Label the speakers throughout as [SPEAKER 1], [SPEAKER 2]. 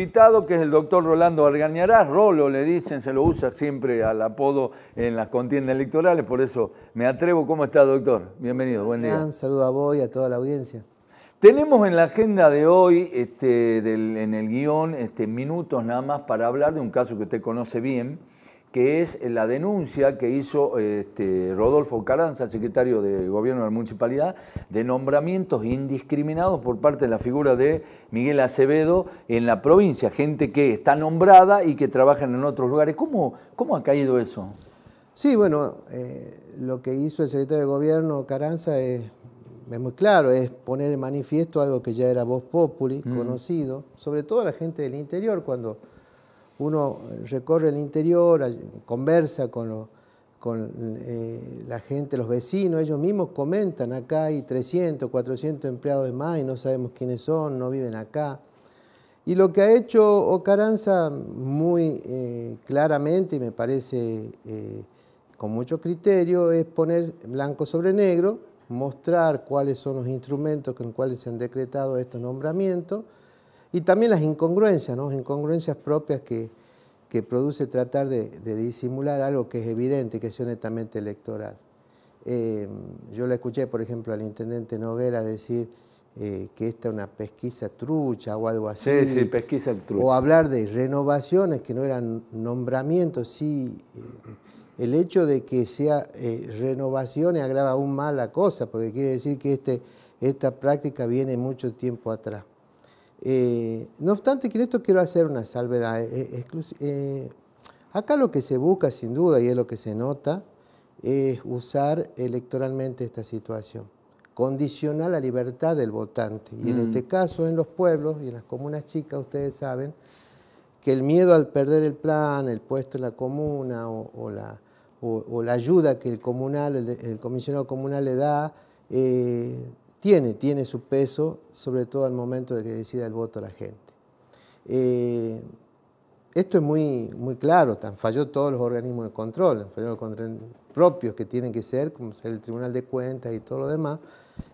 [SPEAKER 1] invitado que es el doctor Rolando Argañarás. Rolo le dicen, se lo usa siempre al apodo en las contiendas electorales, por eso me atrevo. ¿Cómo está, doctor? Bienvenido, buen día. Un
[SPEAKER 2] saludo a vos y a toda la audiencia.
[SPEAKER 1] Tenemos en la agenda de hoy, este, en el guión, este, minutos nada más para hablar de un caso que usted conoce bien, que es la denuncia que hizo este, Rodolfo Caranza, secretario de Gobierno de la Municipalidad, de nombramientos indiscriminados por parte de la figura de Miguel Acevedo en la provincia, gente que está nombrada y que trabaja en otros lugares. ¿Cómo, cómo ha caído eso?
[SPEAKER 2] Sí, bueno, eh, lo que hizo el secretario de Gobierno Caranza es, muy claro, es poner en manifiesto algo que ya era voz populi, mm. conocido, sobre todo la gente del interior, cuando uno recorre el interior, conversa con, eh, la gente, los vecinos, ellos mismos comentan, acá hay 300, 400 empleados de más y no sabemos quiénes son, no viven acá. Y lo que ha hecho Ocaranza muy eh, claramente, y me parece eh, con mucho criterio, es poner blanco sobre negro, mostrar cuáles son los instrumentos con los cuales se han decretado estos nombramientos, y también las incongruencias, ¿no? incongruencias propias que, produce tratar de, disimular algo que es evidente, que es netamente electoral. Em, yo le escuché, por ejemplo, al intendente Noguera decir eh, que esta es una pesquisa trucha o algo así. Sí, sí, pesquisa trucha. O hablar de renovaciones que no eran nombramientos, sí. Eh, el hecho de que sea eh, renovaciones agrava aún más la cosa, porque quiere decir que este, esta práctica viene mucho tiempo atrás. Eh, no obstante, que esto quiero hacer una salvedad. Eh, eh, acá lo que se busca, sin duda, y es lo que se nota, es usar electoralmente esta situación, condicionar la libertad del votante. Y en mm. este caso, en los pueblos y en las comunas chicas, ustedes saben que el miedo al perder el plan, el puesto en la comuna o, la, ayuda que el comunal, el, comisionado comunal le da, tiene, tiene su peso, sobre todo al momento de que decida el voto la gente. Eh, esto es muy, muy claro, falló todos los organismos de control, falló los control propios que tienen que ser, como el Tribunal de Cuentas y todo lo demás,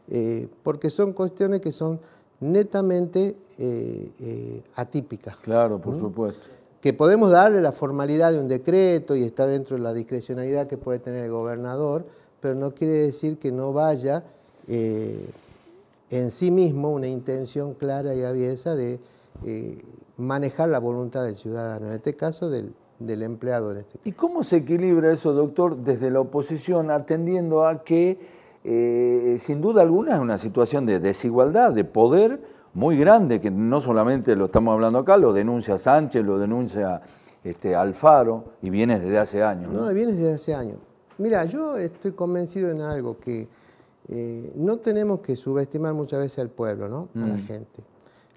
[SPEAKER 2] eh, porque son cuestiones que son netamente eh, atípicas. Claro, por supuesto. Que podemos darle la formalidad de un decreto y está dentro de la discrecionalidad que puede tener el gobernador, pero no quiere decir que no vaya eh, en sí mismo una intención clara y aviesa de eh, manejar la voluntad del ciudadano, en este caso del, del empleado. Este ¿Y cómo se equilibra eso,
[SPEAKER 1] doctor, desde la oposición, atendiendo a que eh, sin duda alguna es una situación de desigualdad, de poder muy grande, que no solamente lo estamos hablando acá, lo denuncia Sánchez, lo denuncia este, Alfaro, y viene desde hace años. No,
[SPEAKER 2] no viene desde hace años. Mira, yo estoy convencido en algo que eh, no tenemos que subestimar muchas veces al pueblo, ¿no? a la mm. gente.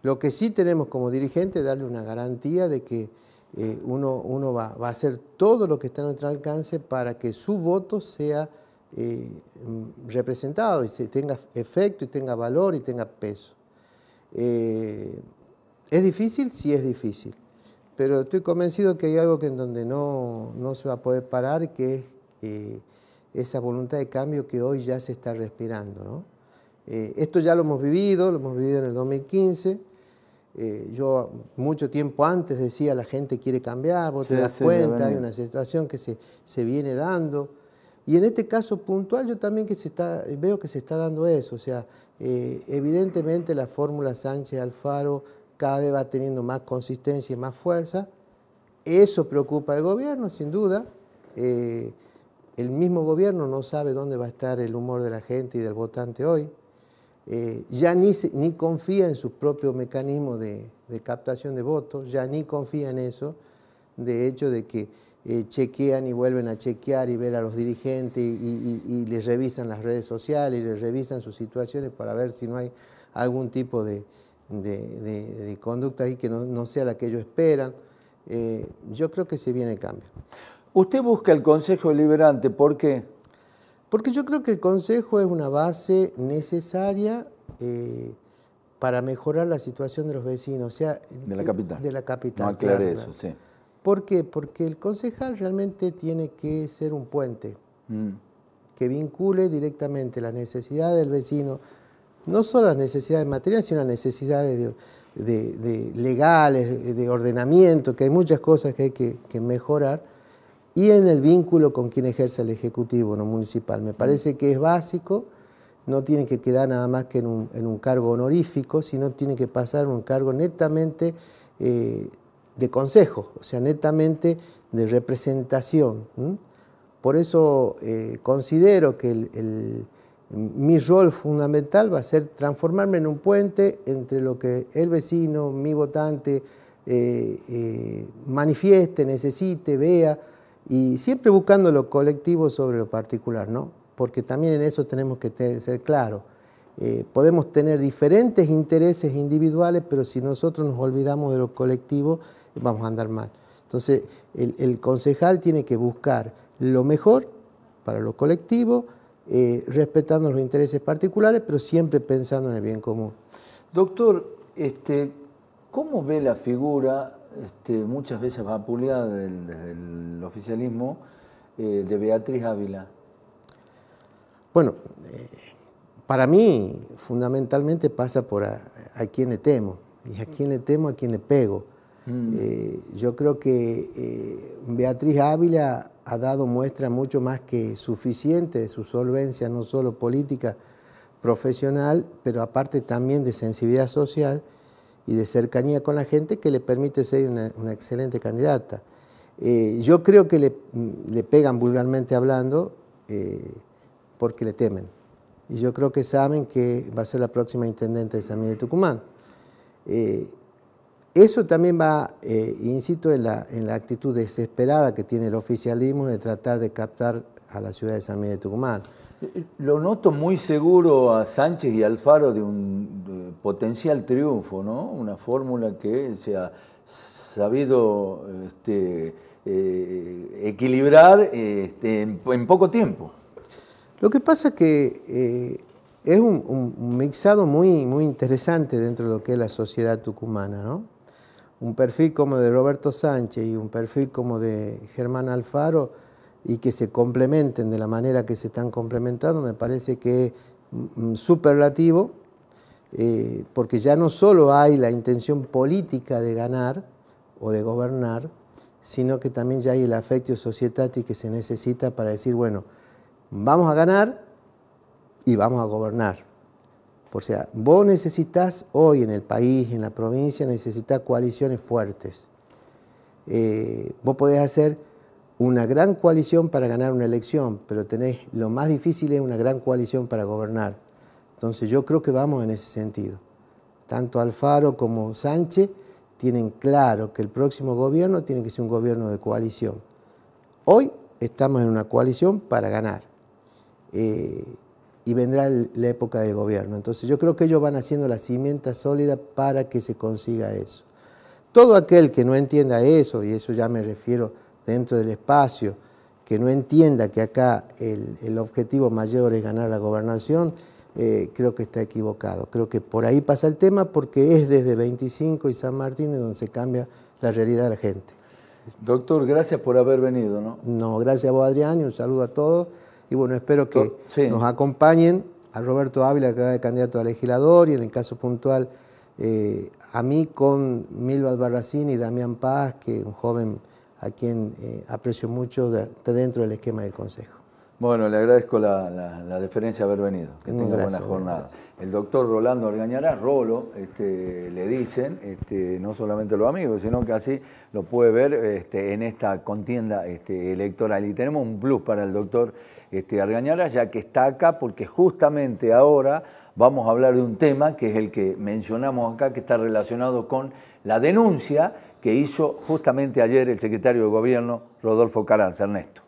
[SPEAKER 2] Lo que sí tenemos como dirigente es darle una garantía de que eh, uno, uno va, va, a hacer todo lo que está a nuestro alcance para que su voto sea eh, mm, representado y se tenga efecto y tenga valor y tenga peso. ¿Es difícil? Sí es difícil. Pero estoy convencido que hay algo en donde no, no se va a poder parar, que es esa voluntad de cambio que hoy ya se está respirando. Eh, esto ya lo hemos vivido, lo hemos vivido en el 2015. Eh, yo mucho tiempo antes decía la gente quiere cambiar, vos te das cuenta, hay una situación que se, se, viene dando. Y en este caso puntual yo también que se está, veo que se está dando eso. O sea, eh, evidentemente la fórmula Sánchez-Alfaro cada vez va teniendo más consistencia y más fuerza. Eso preocupa al gobierno, sin duda el mismo gobierno no sabe dónde va a estar el humor de la gente y del votante hoy, eh, ya ni, confía en sus propios mecanismos de, captación de votos, ya ni confía en eso, de hecho de que eh, chequean y vuelven a chequear y ver a los dirigentes y, les revisan las redes sociales y les revisan sus situaciones para ver si no hay algún tipo de, conducta ahí que no, sea la que ellos esperan. Eh, yo creo que se viene el cambio. Usted busca el Consejo Deliberante, ¿por qué? Porque yo creo que el Consejo es una base necesaria eh, para mejorar la situación de los vecinos, sea, de la capital. De la capital. No, eso, sí. ¿Por qué? Porque el concejal realmente tiene que ser un puente mm. que vincule directamente las necesidades del vecino, no solo las necesidades materiales, sino las necesidades de, legales, de ordenamiento, que hay muchas cosas que hay que mejorar y en el vínculo con quien ejerce el Ejecutivo no municipal. Me parece que es básico, no tiene que quedar nada más que en un, cargo honorífico, sino tiene que pasar a un cargo netamente eh, de consejo, o sea, netamente de representación. Por eso eh, considero que mi rol fundamental va a ser transformarme en un puente entre lo que el vecino, mi votante, eh, manifieste, necesite, vea y siempre buscando lo colectivo sobre lo particular, ¿no? Porque también en eso tenemos que ser claros. Eh, podemos tener diferentes intereses individuales, pero si nosotros nos olvidamos de lo colectivo, vamos a andar mal. Entonces, el, concejal tiene que buscar lo mejor para lo colectivo, eh, respetando los intereses particulares, pero siempre pensando en el bien común.
[SPEAKER 1] Doctor, este, ¿cómo ve la figura este, muchas veces a del, del oficialismo, eh, de Beatriz Ávila?
[SPEAKER 2] Bueno, eh, para mí fundamentalmente pasa por a, quién le temo, y a quién le temo, a quién le pego. Mm. Eh, yo creo que Beatriz Ávila ha dado muestra mucho más que suficiente de su solvencia, no solo política, profesional, pero aparte también de sensibilidad social y de cercanía con la gente que le permite ser una, excelente candidata. Eh, yo creo que le, mm, pegan vulgarmente hablando eh, porque le temen. Y yo creo que saben que va a ser la próxima intendente de San Miguel de Tucumán. Eh, eso también va, incito, en la, en la actitud desesperada que tiene el oficialismo de tratar de captar a la ciudad de San Miguel de Tucumán.
[SPEAKER 1] Lo noto muy seguro a Sánchez y Alfaro de un potencial triunfo, ¿no? Una fórmula que se ha sabido este, eh, equilibrar este, en, poco tiempo.
[SPEAKER 2] Lo que pasa que eh, es un, un, mixado muy, muy interesante dentro de lo que es la sociedad tucumana, ¿no? Un perfil como de Roberto Sánchez y un perfil como de Germán Alfaro y que se complementen de la manera que se están complementando, me parece que es superlativo, eh, porque ya no solo hay la intención política de ganar o de gobernar, sino que también ya hay el afecto societático que se necesita para decir, bueno, vamos a ganar y vamos a gobernar. O sea, vos necesitas hoy en el país, en la provincia, necesitas coaliciones fuertes. Eh, vos podés hacer una gran coalición para ganar una elección, pero tenés lo más difícil es una gran coalición para gobernar. Entonces yo creo que vamos en ese sentido. Tanto Alfaro como Sánchez tienen claro que el próximo gobierno tiene que ser un gobierno de coalición. Hoy estamos en una coalición para ganar eh, y vendrá la época de gobierno. Entonces yo creo que ellos van haciendo la cimienta sólida para que se consiga eso. Todo aquel que no entienda eso, y eso ya me refiero dentro del espacio, que no entienda que acá el, objetivo mayor es ganar la gobernación, eh, creo que está equivocado. Creo que por ahí pasa el tema porque es desde 25 y San Martín donde se cambia la realidad de la gente.
[SPEAKER 1] Doctor, gracias por haber venido. No,
[SPEAKER 2] no gracias a vos Adrián y un saludo a todos. Y bueno, espero que nos acompañen a Roberto Ávila, que va de candidato a legislador, y en el caso puntual eh, a mí con Milva Albarracín y Damián Paz, que un joven a quien eh, aprecio mucho de, dentro del esquema del Consejo.
[SPEAKER 1] Bueno, le agradezco la, la, deferencia de haber venido. Que tenga buena jornada. El doctor Rolando Argañara, Rolo, este, le dicen, este, no solamente los amigos, sino que así lo puede ver este, en esta contienda este, electoral. Y tenemos un plus para el doctor este, ya que está acá, porque justamente ahora vamos a hablar de un tema que es el que mencionamos acá, que está relacionado con la denuncia que hizo justamente ayer el secretario de Gobierno, Rodolfo Carranza. Ernesto.